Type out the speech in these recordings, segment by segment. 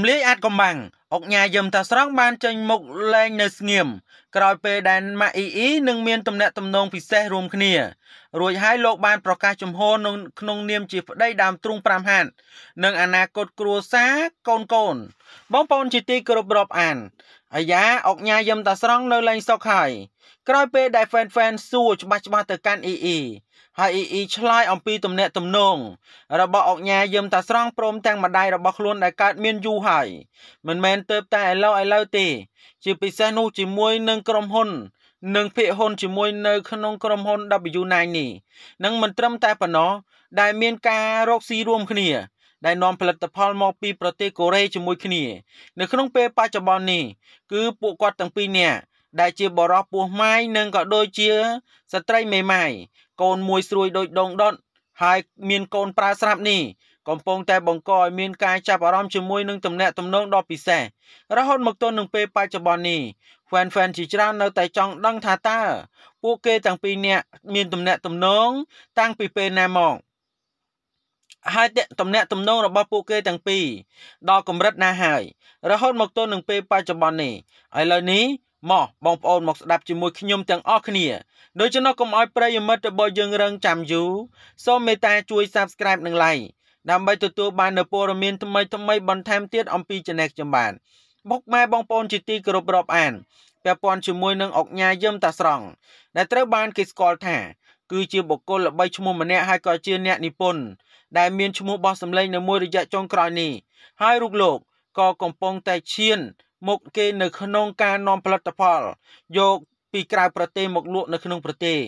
រំលាយអាចកំបាំងអុកញ៉ាយឹមតាស្រង់បាន ចេញមុខលែងនៅស្ងៀមក្រោយពេលដែលម៉ាអ៊ីអ៊ីនឹងមានទំនាក់ទំនងពិសេសរួមគ្នារួចហើយលោកបានប្រកាសជំហរក្នុងនាមជាប្តីដើមទ្រូង5ហាត់និងអនាគតគ្រួសារកូនកូន បងប្អូនជាទីគោរពរាប់អានអាយ៉ាអុកញ៉ាយឹមតាស្រង់នៅលែងសុកហើយក្រោយពេលដែល fan fan សួរច្បាស់ច្បាស់ទៅកាន់ EE ហើយ EE ឆ្លើយអំពីទំនាក់ទំនងរបស់អុកញ៉ាយឹមតាស្រង់ព្រមទាំងម្ដាយរបស់ខ្លួនដែលកើតមានយូរហើយមិនមែនទៅតែឥឡូវឥឡូវទេ ជាពិសេសនោះជាមួយនឹងក្រុមហ៊ុន និងភាគហ៊ុនជាមួយនៅ ក្នុងក្រុមហ៊ុន W9 នេះនឹងមិនត្រឹមតែប៉ុណ្ណោះដែលមានការរកស៊ីរួមគ្នាដែលនាំផលិតផលមកពីប្រទេសកូរ៉េជាមួយគ្នា នៅក្នុងពេលបច្ចុប្បន្ននេះគឺពួកគាត់ទាំងពីរនាក់ដែលជាបរោះពោះម៉ាយនិងក៏ដូចជាស្ត្រីមេម៉ាយកូនមួយស្រួយដូចដងដុតហើយ មានកូនប្រើស្រាប់នេះកំពុងតែបង្កឲ្យ មានការចាប់អារម្មណ៍ជាមួយនឹងទំនាក់ទំនងដ៏ពិសេសរហូតមកទល់នឹងពេលបច្ចុប្បន្ននេះ fan fan ជាច្រើននៅតែចង់ដឹងថាតើពួកគេទាំងពីរនាក់មានទំនាក់ទំនងតាំងពីពេលណាមកហើយតំណាក់តំណងរបស់ពួកគេទាំងពីរដល់កម្រិតណាហើយរហូតមកទល់នឹងពេលបច្ចុប្បន្ននេះឥឡូវនេះមកបងប្អូនមកស្ដាប់ជាមួយខ្ញុំទាំងអស់គ្នាដូច្នោះកុំឲ្យប្រិយមិត្តរបស់យើងរងចាំយូរសូមមេត្តាជួយ Subscribe និង Like ដើម្បីទទួលបាននូវព័ត៌មានថ្មីថ្មីបន្ថែមទៀតអំពី Channel ខ្ញុំបាទបុកម៉ែបងប្អូនជាទីគោរពរាប់អានពាក់ព័ន្ធជាមួយនឹងអុកញ៉ាយឹមតាស្រង់ដែលត្រូវបានគេស្គាល់ថាគឺជាបុគ្គលល្បីឈ្មោះម្នាក់ហើយក៏ជា អ្នកនិពន្ធដែលមានឈ្មោះបោះសម្លេងនៅមួយរយៈចុងក្រោយនេះហើយរូបលោកក៏កំពុងតែឈានមុខគេនៅក្នុងការនាំផលិតផល យក ពីក្រៅប្រទេសមកលក់នៅក្នុងប្រទេស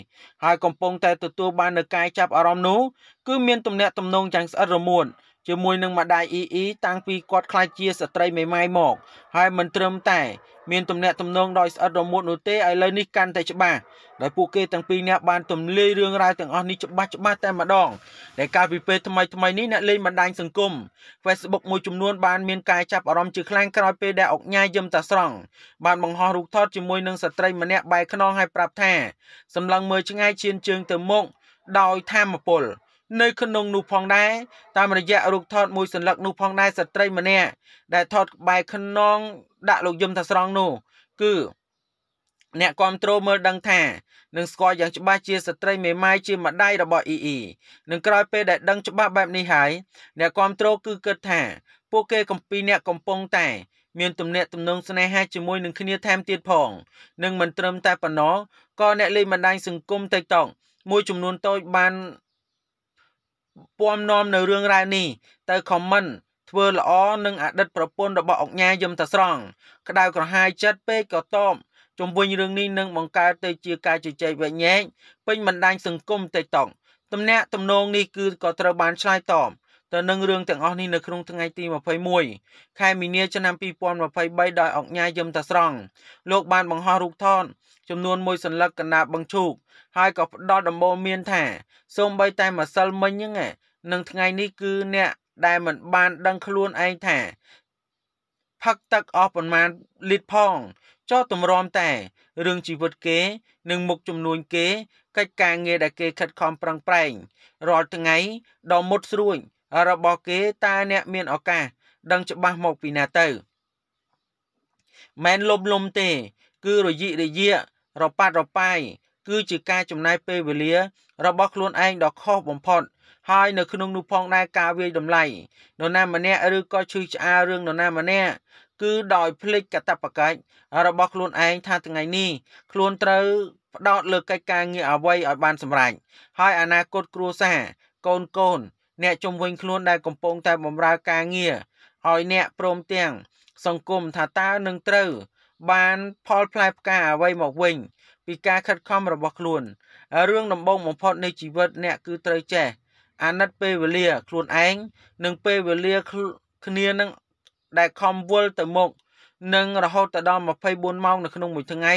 ហើយកំពុងតែទទួលបាននៅកាយចាប់អារម្មណ៍នោះគឺមានទំនាក់ទំនងយ៉ាងស្អិតរមួតជាមួយនឹងម្ដាយអ៊ីអ៊ីតាំងពីគាត់ក្លាយជាស្ត្រីមេម៉ាយមកហើយមិនត្រឹមតែមានទំនាក់ទំនងដោយស្អិតរមួតនោះទេឥឡូវនេះកាន់តែច្បាស់ដោយពួកគេទាំងពីរនាក់បានទម្លាយរឿងរ៉ាវទាំងអស់នេះច្បាស់ច្បាស់តែម្ដងដែលកាលពីពេលថ្មីថ្មីនេះអ្នកលេងបណ្ដាញសង្គម Facebook មួយចំនួនបានមានការចាប់អារម្មណ៍ជាខ្លាំងក្រោយពេលដែលអុកញ៉ាយឹមតាស្រង់បានបង្ហោះរូបថតជាមួយនឹងស្ត្រីម្នាក់បែរខ្នងហើយប្រាប់ថាសម្លឹងមើលឆ្ងាយឈានជើងទៅមុខដោយធម្មពលនៅក្នុងនោះផងដែរតាមរយៈរូបថតមួយសន្លឹកនោះផងដែរស្ត្រីម្នាក់ដែលថតក្បែរខ្នង ដាក់លោកយឹមថាស្រងនោះ គឺអ្នកគ្រប់គ្រងមើលដឹងថានឹងស្គាល់យ៉ាងច្បាស់ជាស្ត្រីមេម៉ាយជាម្ដាយរបស់អ៊ីអ៊ីនឹងក្រោយពេលដែលដឹងច្បាស់បែបនេះហើយអ្នកគ្រប់គ្រងគឺគិតថាពួកគេ កំពីអ្នកកំពុងតែ មានទំនាក់ទំនងស្នេហាជាមួយនឹងគ្នាថែមទៀតផងនឹងមិនត្រឹមតែប៉ុណ្ណោះក៏អ្នកលេងបណ្ដាញសង្គម TikTok មួយចំនួនតូចបានពំនាំនៅរឿងរ៉ាវនេះទៅខមមិនធ្វើល្អនឹងអតីតប្រពន្ធរបស់អង្គញាយមតាស្រង់ក្តៅក្រហាយចិត្តពេកក៏តបជំវិញរឿងនេះនឹងបង្កើតទៅជាការជជែកវែកញែកពេញបណ្ដាញសង្គម TikTok ទំនាក់ទំនងនេះគឺក៏ត្រូវបានឆ្លើយតបទៅនឹងរឿងទាំងអស់នេះនៅក្នុងថ្ងៃទី21ខែមីនាឆ្នាំ2023ដោយអង្គញាយឹមតាស្រង់លោកបានបង្ហោះរូបថតចំនួន1សន្លឹកកណ្ដាលបឹងឈូក ហើយក៏ផ្ដល់ដំបូលមានថា សូម្បីតែម្សិលមិញហ្នឹងនឹងថ្ងៃនេះគឺអ្នកដែលមិនបាន ដឹងខ្លួនឯងថាផឹកទឹកអស់ប៉ុន្មានលីត្រផងចោះតម្រាំតែរឿងជីវិតគេ និងមុខចំនួនគេកិច្ចការងារដែលគេខិតខំប្រឹងប្រែងរាល់ថ្ងៃដល់មុតស្រួយរបស់គេតើអ្នកមានឱកាសដឹងច្បាស់មកពីណាទៅមិនលុំលុំទេ គឺរយិរយារប៉ាត់រប៉ាយគឺជាការចំណាយពេលវេលារបស់ខ្លួនឯងដ៏ខុសបំផុតហើយនៅក្នុងនោះផងដែរការវាយតម្លៃនរណាម្នាក់ឬក៏ឈឺឆ្អាលរឿងនរណាម្នាក់គឺដោយភ្លេចកតបកិច្ចរបស់ខ្លួនឯងថាថ្ងៃនេះខ្លួនត្រូវផ្ដោតលើកិច្ចការងារអ្វីឲ្យបានសម្រេចហើយអនាគតគ្រួសារកូនកូនអ្នកជំនវិញខ្លួនដែលកំពុងតែបម្រើការងារឲ្យអ្នកព្រមទាំងសង្គមថាតើនឹងត្រូវបានផលផ្លែផ្កាអ្វីមកវិញ ពីការខិតខំរបស់ខ្លួនរឿងដំបូងបំផុតនៃជីវិតអ្នកគឺត្រូវចេះអាណិតពេលវេលាខ្លួនឯងនិងពេលវេលាគ្នានឹងដែលខំវល់ទៅមុខនិងរហូតដល់24ម៉ោងនៅក្នុងមួយថ្ងៃ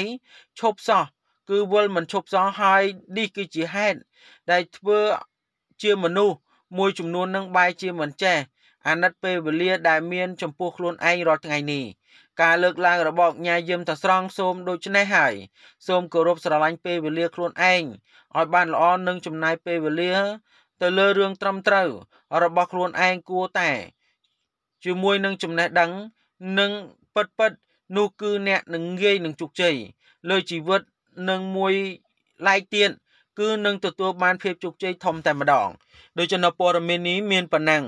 ឈប់សោះគឺវល់មិនឈប់សោះហើយនេះគឺជាហេតុដែលធ្វើជាមនុស្សមួយចំនួននឹងបែរជាមិនចេះអាណិត ពេលវេលាដែលមានចំពោះខ្លួនឯងរាល់ថ្ងៃនេះការលើកឡើងរបស់ញាយឹមតស្រង់សូមដូច្នេះហើយសូមគោរពស្រឡាញ់ពេលវេលាខ្លួនឯងឲ្យបានល្អនិងចំណាយពេលវេលា ទៅលើរឿងត្រឹមត្រូវ របស់ខ្លួនឯងគួរតែជាមួយនឹងចំណេះដឹងនិងពិតពិតនោះគឺអ្នកនឹងងាយនឹងជោគជ័យលើជីវិតនឹងមួយឡែកទៀតគឺនឹងទទួលបានភាពជោគជ័យធំតែម្ដងដូច្នេះព័ត៌មាននេះមានប៉ុណ្ណឹង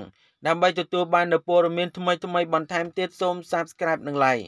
ដើម្បីទទួលបាននូវព័ត៌មានថ្មីៗបន្ថែមទៀតសូម Subscribe និង Like